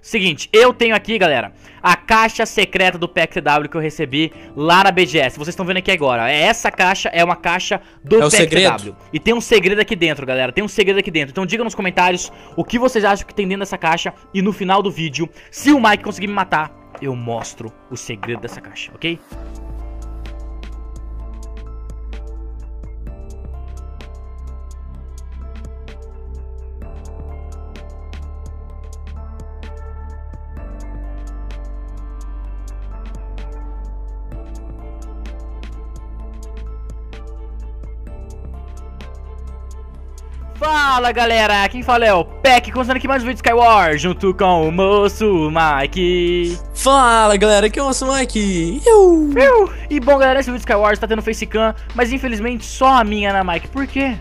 Seguinte, eu tenho aqui, galera, a caixa secreta do PXW que eu recebi lá na BGS. Vocês estão vendo aqui agora. Essa caixa é uma caixa do é PXW. E tem um segredo aqui dentro, galera. Tem um segredo aqui dentro. Então diga nos comentários o que vocês acham que tem dentro dessa caixa. E no final do vídeo, se o Mike conseguir me matar, eu mostro o segredo dessa caixa, ok? Fala galera, quem fala é o Peck, começando aqui mais um vídeo de Skyward, junto com o moço Mike. Fala galera, aqui é o moço Mike. Eu. E bom galera, esse vídeo de Skyward tá tendo facecam, mas infelizmente só a minha, na né, Mike? Por quê?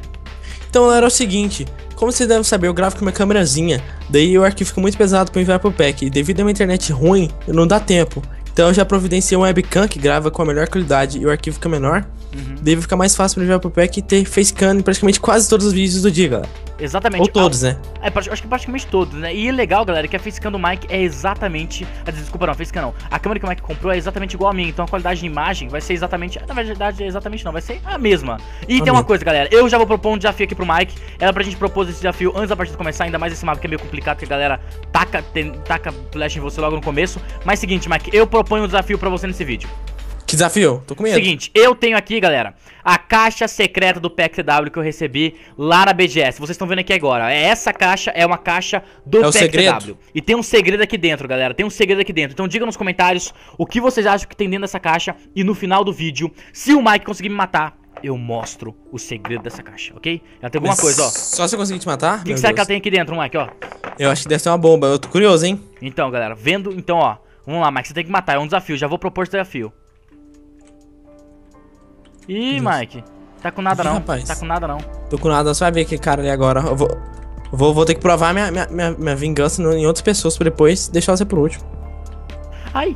Então galera, é o seguinte, como vocês devem saber, eu gravo com minha câmerazinha, daí o arquivo fica muito pesado para enviar pro Peck, e devido a uma internet ruim, não dá tempo. Então eu já providenciei um webcam que grava com a melhor qualidade e o arquivo fica menor. Uhum. Daí fica mais fácil para enviar pro pack e ter facecam em praticamente quase todos os vídeos do dia, galera. Exatamente. Ou todos, ah, né? É, acho que praticamente todos, né? E é legal, galera, que a facecam do Mike é exatamente. Ah, desculpa, não, a facecam não. A câmera que o Mike comprou é exatamente igual a minha, então a qualidade de imagem vai ser exatamente. Na verdade, é exatamente não, vai ser a mesma. E Amém. tem uma coisa, galera, eu já vou propor um desafio aqui pro Mike. Era pra gente propor esse desafio antes da partida começar, ainda mais esse mapa que é meio complicado, que a galera taca, taca flash em você logo no começo. Mas seguinte, Mike, eu proponho um desafio pra você nesse vídeo. Que desafio? Tô com medo. Seguinte, eu tenho aqui, galera, a caixa secreta do PECTW que eu recebi lá na BGS. Vocês estão vendo aqui agora. É essa caixa é uma caixa do é PECTW. E tem um segredo aqui dentro, galera. Tem um segredo aqui dentro. Então diga nos comentários o que vocês acham que tem dentro dessa caixa. E no final do vídeo, se o Mike conseguir me matar, eu mostro o segredo dessa caixa, ok? Ela tem alguma Mas coisa, ó. Só se eu conseguir te matar? O que, que será que ela tem aqui dentro, Mike, ó? Eu acho que deve ser uma bomba. Eu tô curioso, hein? Então, galera, vendo... Então, ó. Vamos lá, Mike. Você tem que matar. É um desafio. Já vou propor esse desafio. Ih, Mike. Tá com nada Ih, não. Rapaz. Tá com nada não. Tô com nada, você vai ver que cara ali agora. Eu vou, vou, vou ter que provar minha, minha, minha, minha vingança em outras pessoas pra depois deixar você por último. Ai!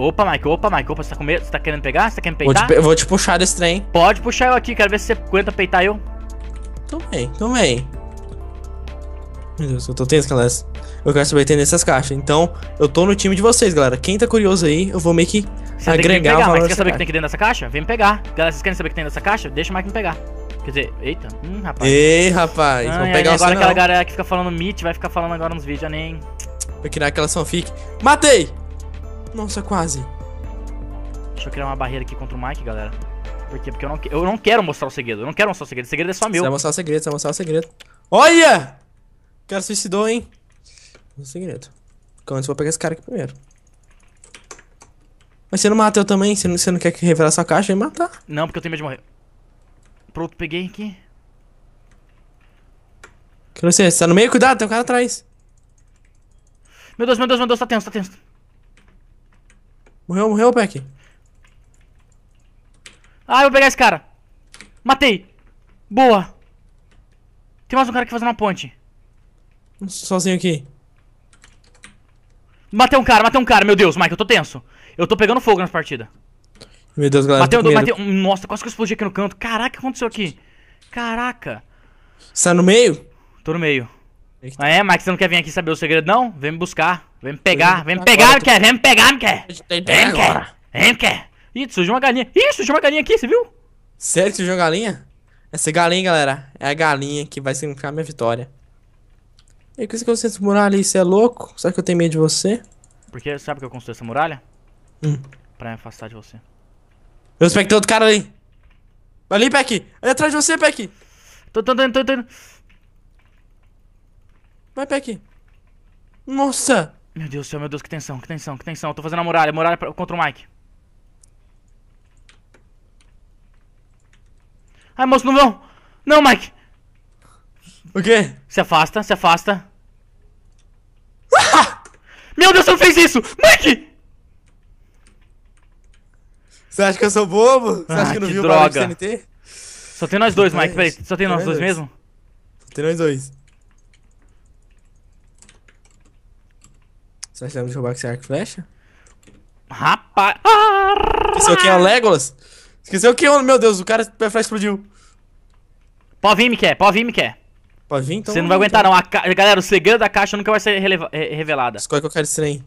Opa, Mike, opa, Mike, opa, você tá com medo? Você tá querendo pegar? Você tá querendo peitar? Vou te, vou te puxar desse trem. Pode puxar eu aqui, quero ver se você aguenta peitar eu. Tô bem, tô bem. Meu Deus, eu tô tenso, galera. Eu quero saber nessas caixas. Então, eu tô no time de vocês, galera. Quem tá curioso aí, eu vou meio que você agregar pegar, mas quer saber o que tem aqui dentro dessa caixa? Vem me pegar. Galera, vocês querem saber o que tem dessa caixa? Deixa o Mike me pegar. Quer dizer, eita, hum, rapaz. Ei, rapaz, ah, pegar o Agora aquela galera que fica falando Meet vai ficar falando agora nos vídeos, nem. Vou criar é aquela fanfic. Matei! Nossa, quase. Deixa eu criar uma barreira aqui contra o Mike, galera. Por quê? Porque eu não, eu não quero mostrar o segredo. Eu não quero mostrar o segredo. O segredo é só meu. Você vai mostrar o segredo, você vai mostrar o segredo. Olha! O cara suicidou, hein? O segredo. Então antes eu vou pegar esse cara aqui primeiro. Mas você não mata eu também? Você não, você não quer que revelar sua caixa? Vai matar. Não, porque eu tenho medo de morrer. Pronto, peguei aqui. Que não sei, você tá no meio? Cuidado, tem um cara atrás. Meu Deus, meu Deus, meu Deus, tá tenso, tá tenso. Morreu, morreu, Peck. Ah, eu vou pegar esse cara. Matei. Boa. Tem mais um cara que fazendo uma ponte. Sozinho aqui. Matei um cara, matei um cara, meu Deus, Mike, eu tô tenso. Eu tô pegando fogo nessa partida. Meu Deus, galera. Matei um, matei um. Nossa, quase que eu explodi aqui no canto. Caraca, o que aconteceu aqui? Caraca. Você tá no meio? Tô no meio. Eita. É, Mike, você não quer vir aqui saber o segredo, não? Vem me buscar. Vem me pegar, vem me pegar, me quer, vem me pegar, me quer. Vem me quer, vem me quer. Ih, surgiu uma galinha. Ih, surgiu uma galinha aqui, você viu? Sério que surgiu uma galinha? Essa galinha, galera, é a galinha que vai significar minha vitória. E por isso que eu essa muralha e você é louco? Será que eu tenho medo de você? Porque sabe que eu construí essa muralha? Hum. Pra me afastar de você. Eu tem outro cara ali. Ali, Peck. Ali atrás de você, Peck. Tô tentando, tô tentando. Vai, Peck. Nossa. Meu Deus do céu, meu Deus, que tensão, que tensão, que tensão. Eu tô fazendo a muralha, muralha pra, contra o Mike. Ai, moço, não vão. Não, Mike. O quê? Se afasta, se afasta. Meu Deus, você não fez isso! Mike! Você acha que eu sou bobo? Você ah, acha que eu não que viu droga. o CNT? Só tem nós dois, Mike. Peraí, só tem, nós dois, dois, mesmo? Só tem nós dois. Você acha que de roubar com esse arco e flecha? Rapaz! Esqueceu quem é o Legolas? Esqueceu quem é o... Meu Deus, o cara... Minha flecha explodiu. Pode vir, me quer. Pode vir, me quer. Pode vir, então. Você não vai aguentar, não. Ca... Galera, o segredo da caixa nunca vai ser releva... Eh, revelada. Escolhe que eu quero esse trem.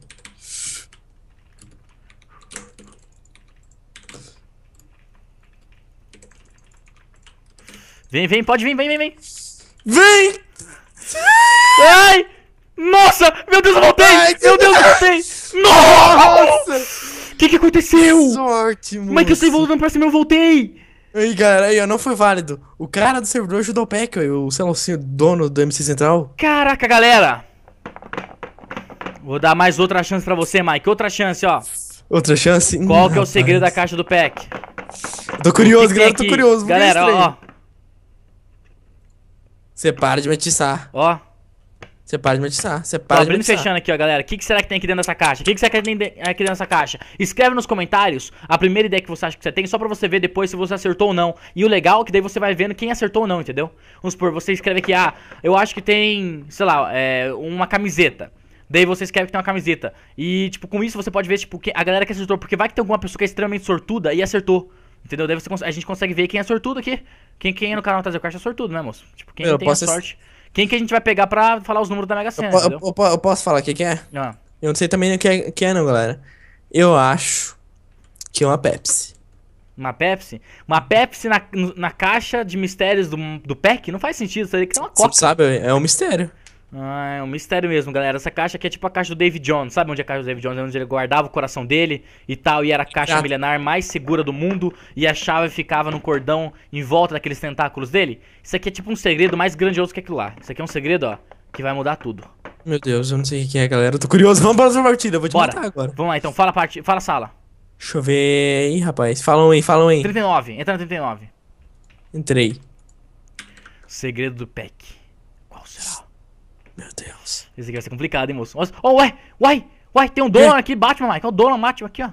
Vem, vem, pode vir, vem, vem, vem. Vem! Ai! Nossa! Meu Deus, eu voltei! Ai, meu Deus, eu voltei! Nossa! O que que aconteceu? Que sorte, mano. Mas é que eu saí voltando pra cima, eu voltei! Aí, galera, aí, ó, não foi válido. O cara do servidor ajudou o Pack, o Celcinho, dono do MC Central. Caraca, galera! Vou dar mais outra chance pra você, Mike. Outra chance, ó. Outra chance? Qual que é o segredo da caixa do pack? Tô curioso, galera, tô curioso. Galera, ó. Você para de metiçar. Ó. Você para de meditar. Você para Tô abrindo e fechando aqui, ó, galera. O que, que, será que tem aqui dentro dessa caixa? O que, que, será que tem aqui dentro dessa caixa? Escreve nos comentários a primeira ideia que você acha que você tem, só pra você ver depois se você acertou ou não. E o legal é que daí você vai vendo quem acertou ou não, entendeu? Vamos supor, você escreve aqui, ah, eu acho que tem, sei lá, é, uma camiseta. Daí você escreve que tem uma camiseta. E, tipo, com isso você pode ver, tipo, a galera que acertou. Porque vai que tem alguma pessoa que é extremamente sortuda e acertou. Entendeu? Daí você, a gente consegue ver quem é sortudo aqui. Quem, quem é no canal Trazer Caixa é sortudo, né, moço? Tipo, quem eu tem posso sorte... Ser quem que a gente vai pegar pra falar os números da Mega Sena? Eu, eu, eu, eu posso falar o que, é? Ah. Eu não sei também o que é, que é, não, galera. Eu acho que é uma Pepsi. Uma Pepsi? Uma Pepsi na, na caixa de mistérios do, do PEC? Não faz sentido, aí que é uma Coca. Você sabe, é um mistério. Ah, é um mistério mesmo, galera. Essa caixa aqui é tipo a caixa do David Jones. Sabe onde é a caixa do David Jones? É onde ele guardava o coração dele e tal. E era a caixa Exato. Ah. milenar mais segura do mundo. E a chave ficava no cordão em volta daqueles tentáculos dele. Isso aqui é tipo um segredo mais grandioso que aquilo lá. Isso aqui é um segredo, ó, que vai mudar tudo. Meu Deus, eu não sei quem é, galera. Eu tô curioso. Vamos fazer próxima partida. Eu vou te Bora. matar agora. Vamos lá, então. Fala a part... Fala a sala. Deixa eu ver aí, rapaz. Falam aí, falam aí. 39. Entra na 39. Entrei. Segredo do pack. Qual será? Meu Deus. Isso aqui vai ser complicado, hein, moço. Nossa. Oh, ué, uai, uai, tem um Dolan é. aqui, Batman, Mike. Olha o Dolan Batman aqui, ó.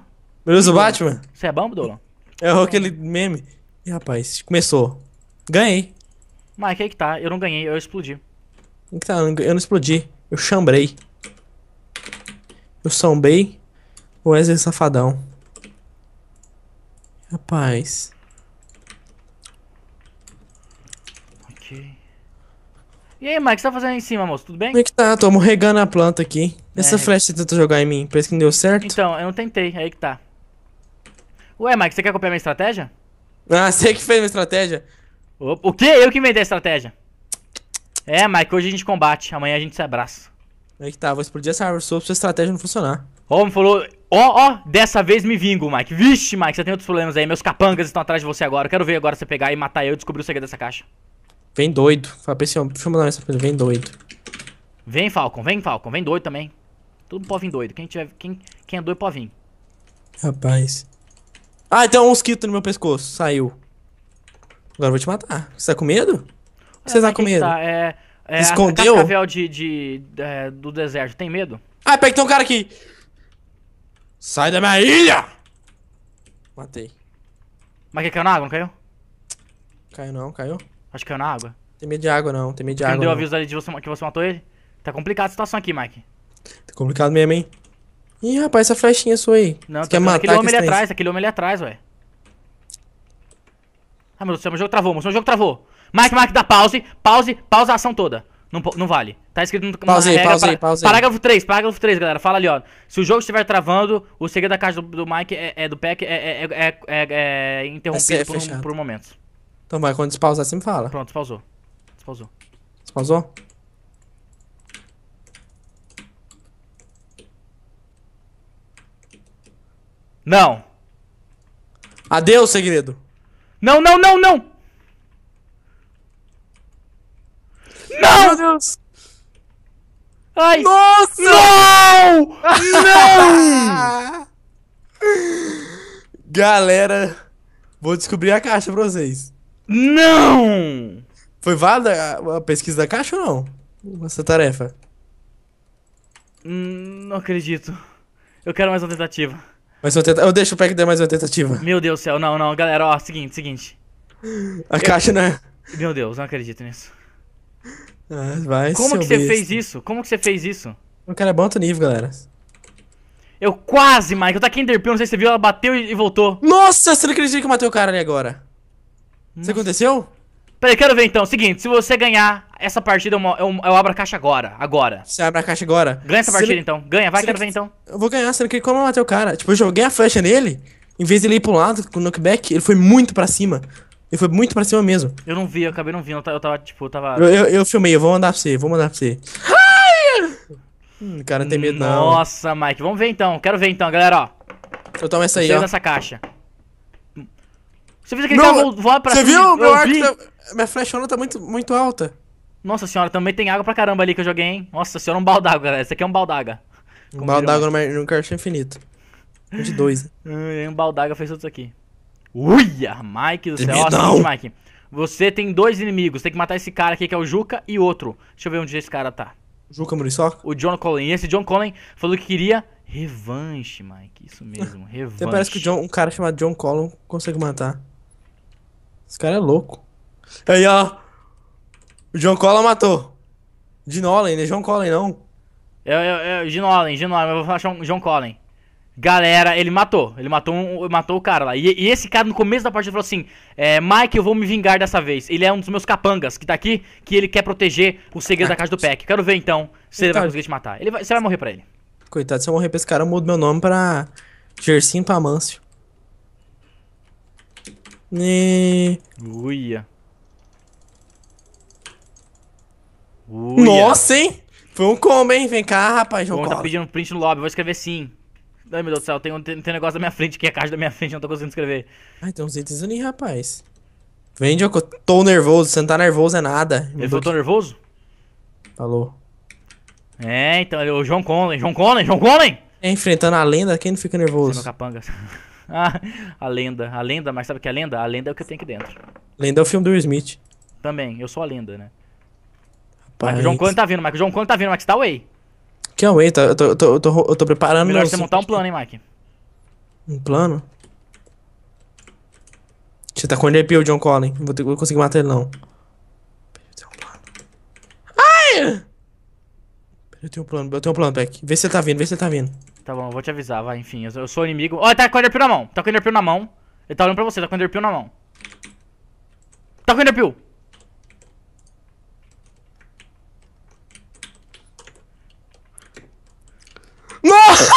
Meu Deus, o Batman. Você é bom, Dolan? É aquele meme. E, rapaz, começou. Ganhei. Mike, aí que tá. Eu não ganhei, eu explodi. Aí que tá, eu não explodi. Eu chambrei. Eu sambei. O Wesley Safadão. Rapaz. E aí, Mike, o que você tá fazendo aí em cima, moço? Tudo bem? Como é que tá? Tô regando a planta aqui. Essa é. flecha você tentou jogar em mim, parece que não deu certo. Então, eu não tentei, aí que tá. Ué, Mike, você quer copiar minha estratégia? Ah, você que fez minha estratégia? O, o quê? Eu que inventei a estratégia. É, Mike, hoje a gente combate, amanhã a gente se abraça. Aí que tá, vou explodir essa árvore sua pra sua estratégia não funcionar. Ó, oh, falou, ó, ó, dessa vez me vingo, Mike. Vixe, Mike, você tem outros problemas aí, meus capangas estão atrás de você agora. Quero ver agora você pegar e matar eu e descobrir o segredo dessa caixa. Vem doido. Fala pra esse homem. Deixa eu mandar mensagem Vem doido. Vem, Falcon. Vem, Falcon. Vem doido também. Todo mundo pode vir doido. Quem, tiver, quem, quem é doido pode vir. Rapaz. Ah, tem um mosquito no meu pescoço. Saiu. Agora eu vou te matar. Você tá com medo? É, Você tá com medo? Tá, é, é, Escondeu? o de, de, de, é, do deserto. Tem medo? Ah, pega tem um cara aqui. Sai da minha ilha! Matei. Mas que caiu na água, não caiu? Caiu não, caiu. Acho que caiu é na água. Tem medo de água, não. Tem medo de água. Não deu aviso ali de você, que você matou ele? Tá complicada a situação aqui, Mike. Tá complicado mesmo, hein? Ih, rapaz, essa flechinha sua aí. Não, você quer matar aquele homem ali atrás, aquele homem ali atrás, ué. Ah, meu Deus do céu, meu jogo travou, moço. Meu jogo travou. Mike, Mike, dá pause, pause, pausa a ação toda. Não, não vale. Tá escrito no aí, pause aí, pause aí. Parágrafo 3, parágrafo 3, galera. Fala ali, ó. Se o jogo estiver travando, o segredo da caixa do, do Mike é, é do pack é, é, é, é, é interrompido por, um, por um momento. Então vai, quando despausar, você me fala. Pronto, despausou. Despausou. Despausou? Não. Adeus, segredo. Não, não, não, não. Não! Meu Deus! Ai! Nossa! Não! não! Galera, vou descobrir a caixa pra vocês. Não! Foi válida a pesquisa da caixa ou não? Essa tarefa? Hum, não acredito. Eu quero mais uma tentativa. Mais uma tentativa. Eu oh, deixo o pack dar mais uma tentativa. Meu Deus do céu, não, não, galera, ó, seguinte, seguinte. A Eu... caixa não é. Meu Deus, não acredito nisso. Ah, vai Como que você fez isso? Como que você fez isso? O cara é bom outro nível, galera. Eu quase, Mike. Eu taquei Enderpeel, não sei se você viu, ela bateu e voltou. Nossa, você não acredita que eu matei o cara ali agora. Isso aconteceu? Peraí, quero ver então. Seguinte, se você ganhar essa partida, eu, eu, eu abro a caixa agora. Agora. Você abre a caixa agora? Ganha essa partida então. Ganha, vai, quero que... ver então. Eu vou ganhar, sendo que como eu matei o cara? Tipo, eu joguei a flecha nele, em vez de ele ir pro lado com o knockback, ele foi muito pra cima. Ele foi muito pra cima mesmo. Eu não vi, eu acabei não vindo. Eu tava, tipo, eu tava. Eu, eu, eu filmei, eu vou mandar pra você, vou mandar pra você. Ai! Hum, o cara não tem medo, não. Nossa, Mike. Vamos ver então. Quero ver então, galera, ó. Eu então tomo essa aí, ó. nessa caixa. Você que ele meu, cara voar pra cima? Você viu? Meu arco tá, minha flechona tá muito, muito alta. Nossa senhora, também tem água pra caramba ali que eu joguei, hein? Nossa senhora, um baldaga, galera. Esse aqui é um baldaga. Um baldaga no, no cartão infinito. Um de dois. um baldaga fez tudo isso aqui. Uia, Mike do céu. Ó, Mike. Você tem dois inimigos. Tem que matar esse cara aqui que é o Juca e outro. Deixa eu ver onde esse cara tá. Juca Muriçoca? O John Collin. E esse John Collin falou que queria revanche, Mike. Isso mesmo, revanche. Até parece que John, um cara chamado John Collin consegue matar. Esse cara é louco. Aí, ó. O John Collin matou. Gene Nolan, é né? John Collin, não. É, é, é Gene Nolan, Gene Nolan. Eu vou falar John, John Collin. Galera, ele matou. Ele matou, um, matou o cara lá. E, e, esse cara, no começo da partida, falou assim: é, Mike, eu vou me vingar dessa vez. Ele é um dos meus capangas que tá aqui, que ele quer proteger o segredo da casa do Peck. Quero ver então se ele vai conseguir te matar. Ele vai, você vai morrer pra ele. Coitado, se eu morrer pra esse cara, eu mudo meu nome pra Gersim Pamâncio. E... Né. Uia. Uia. Nossa, hein? Foi um combo, hein? Vem cá, rapaz. João tá pedindo print no lobby. Vou escrever sim. Ai, meu Deus do céu. Tem um, tem, tem um negócio da minha frente aqui. A caixa da minha frente. Não tô conseguindo escrever. Ai, tem uns itens ali, rapaz. Vem, Joko. Tô nervoso. Você não tá nervoso é nada. Ele falou, tô nervoso? Falou. É, então. O João Conlon. João Conlon. João Conlon. É, enfrentando a lenda. Quem não fica nervoso? Você no capanga. a lenda. A lenda, mas sabe o que é a lenda? A lenda é o que eu tenho aqui dentro. Lenda é o filme do Will Smith. Também, eu sou a lenda, né? Rapaz. Michael John tá vindo, mike joão Connor tá vindo, Mike, você tá away. Que away? É tá, eu, tô, eu, tô, eu, tô, eu tô preparando... Melhor você montar um plano, hein, Mike? Um plano? Você tá com ele o John Collin. Vou, vou conseguir matar ele, não. Ai! Eu tenho um plano, eu tenho um plano, Beck. Vê se você tá vindo, vê se você tá vindo. Tá bom, eu vou te avisar, vai, enfim. Eu, eu sou inimigo. Ó, tá com o Enderpeel na mão. Tá com o Enderpeel na mão. Ele tá olhando pra você, tá com o Enderpeel na mão. Tá com o Enderpeel. Nossa!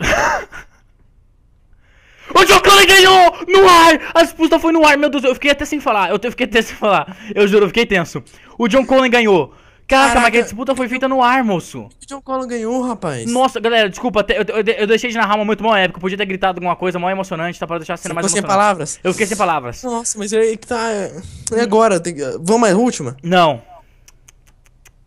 o Jocone ganhou! No ar! A disputa foi no ar, meu Deus, eu fiquei até sem falar. Eu fiquei até sem falar. Eu juro, eu fiquei tenso. O John Connor ganhou. Caraca, Caraca, mas a disputa foi feita no ar, moço. O John Collor ganhou, rapaz. Nossa, galera, desculpa, eu, eu, eu deixei de narrar um momento mó épico. Podia ter gritado alguma coisa mó emocionante, tá? Pra deixar a cena Você mais ficou sem palavras? Eu fiquei sem palavras. Nossa, mas é aí que tá. E é, é agora. Tem... Vamos mais, última? Não.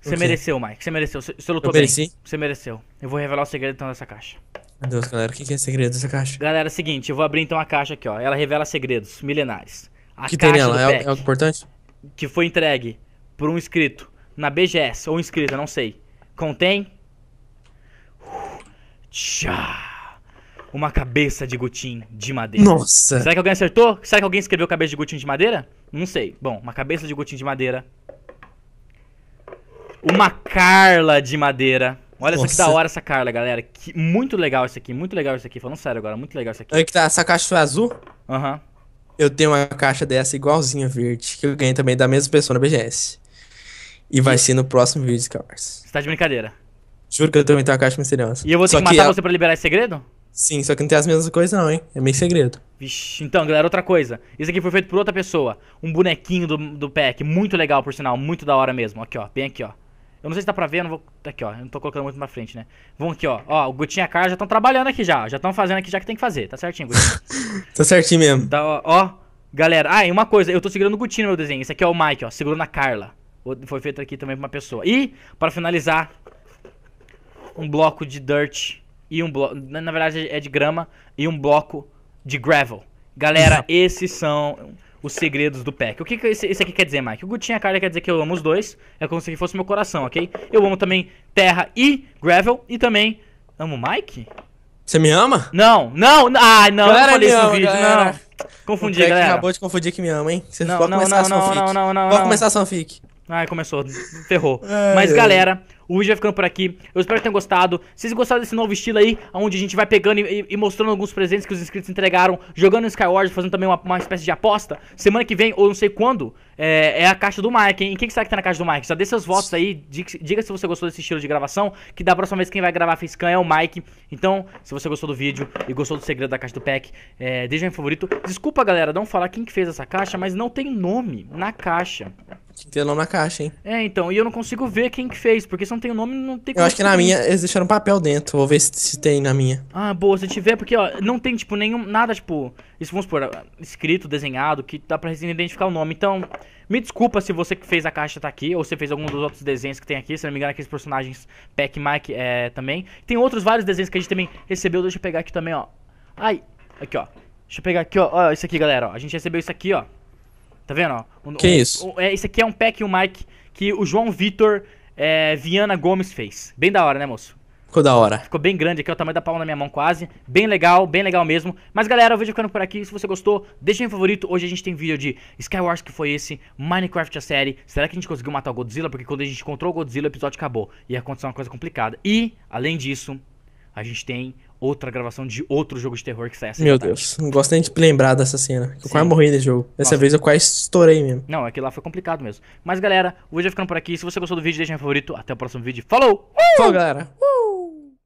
Você mereceu, Mike. Você mereceu. Você, lutou eu bem. Você mereceu. Eu vou revelar o segredo então dessa caixa. Meu Deus, galera, o que, que é segredo dessa caixa? Galera, é o seguinte, eu vou abrir então a caixa aqui, ó. Ela revela segredos milenares. A que tem nela? É, algo importante? Que foi entregue por um inscrito na BGS ou inscrita, não sei. Contém. Tchá. Uma cabeça de gutim de madeira. Nossa! Será que alguém acertou? Será que alguém escreveu cabeça de gutim de madeira? Não sei. Bom, uma cabeça de gutim de madeira. Uma Carla de madeira. Olha só que da hora essa Carla, galera. Que, muito legal isso aqui, muito legal isso aqui. Falando sério agora, muito legal isso aqui. Olha que tá, essa caixa foi é azul? Aham. Uhum. Eu tenho uma caixa dessa igualzinha verde, que eu ganhei também da mesma pessoa na BGS. E vai ser no próximo vídeo, Scars. Você tá de brincadeira. Juro que eu também tenho uma caixa misteriosa. E eu vou ter só que matar que... É- você pra liberar esse segredo? Sim, só que não tem as mesmas coisas não, hein? É meio segredo. Vixe, então, galera, outra coisa. Isso aqui foi feito por outra pessoa. Um bonequinho do, do pack. Muito legal, por sinal. Muito da hora mesmo. Aqui, ó. Bem aqui, ó. Eu não sei se dá pra ver, eu não vou... Aqui, ó. Eu não tô colocando muito na frente, né? Vamos aqui, ó. Ó, o Gutinha e a Carla já estão trabalhando aqui já. Já estão fazendo aqui já que tem que fazer. Tá certinho, Gutinha. tá certinho mesmo. Tá, ó, ó. Galera, ah, e uma coisa. Eu tô segurando o Gutinho no meu desenho. Esse aqui é o Mike, ó. Segurando a Carla. Foi feito aqui também pra uma pessoa. E, para finalizar, um bloco de dirt e um bloco. Na verdade é de grama e um bloco de gravel. Galera, esses são os segredos do pack. O que, que esse, esse, aqui quer dizer, Mike? O Gutinha Carla quer dizer que eu amo os dois. É como se fosse meu coração, ok? Eu amo também terra e gravel. E também. Amo Mike? Você me ama? Não, não, ah, não, galera, eu falei isso no vídeo, galera. não. Confundi, o galera. acabou de confundir que me ama, hein? Você não, pode não, começar não, a fanfic. Não, não, não, pode não, começar a fanfic. Ai, começou, ferrou. É, Mas, é. galera, o vídeo vai ficando por aqui. Eu espero que tenham gostado. Se vocês gostaram desse novo estilo aí, onde a gente vai pegando e, e mostrando alguns presentes que os inscritos entregaram, jogando Skyward, fazendo também uma, uma espécie de aposta, semana que vem, ou não sei quando, é, é a caixa do Mike, hein? quem que será que tá na caixa do Mike? Já dê seus votos aí, diga, diga, se você gostou desse estilo de gravação, que da próxima vez quem vai gravar Facecam é o Mike. Então, se você gostou do vídeo e gostou do segredo da caixa do pack, é, deixa um favorito. Desculpa, galera, não falar quem que fez essa caixa, mas não tem nome na caixa. Tem nome na caixa, hein? É, então, e eu não consigo ver quem que fez, porque são tem o nome, não tem Eu acho que na minha eles deixaram papel dentro. Vou ver se, se tem na minha. Ah, boa, se tiver, porque ó, não tem, tipo, nenhum. Nada, tipo. Isso, vamos supor, escrito, desenhado, que dá pra identificar o nome. Então, me desculpa se você que fez a caixa tá aqui, ou você fez algum dos outros desenhos que tem aqui. Se não me engano, aqueles personagens Pac Mike é, também. Tem outros vários desenhos que a gente também recebeu. Deixa eu pegar aqui também, ó. Ai, aqui, ó. Deixa eu pegar aqui, ó. ó isso aqui, galera, ó. A gente recebeu isso aqui, ó. Tá vendo, ó? Um, que um, isso? Um, é, esse aqui é um Pac e um Mike que o João Vitor é, Viana Gomes fez. Bem da hora, né, moço? Ficou da hora. Ficou bem grande aqui, é o tamanho da palma na minha mão quase. Bem legal, bem legal mesmo. Mas galera, o vídeo ficando por aqui. Se você gostou, deixa em favorito. Hoje a gente tem vídeo de Skywars, que foi esse, Minecraft a série. Será que a gente conseguiu matar o Godzilla? Porque quando a gente encontrou o Godzilla, o episódio acabou. E aconteceu uma coisa complicada. E, além disso, a gente tem outra gravação de outro jogo de terror que sai essa Meu tarde. Deus, não gosto nem de lembrar dessa cena. Eu Sim. quase morri nesse jogo. Dessa Nossa. vez eu quase estourei mesmo. Não, aquilo é lá foi complicado mesmo. Mas galera, o vídeo vai ficando por aqui. Se você gostou do vídeo, deixa meu favorito. Até o próximo vídeo. Falou! Uh! Falou, galera! Uh!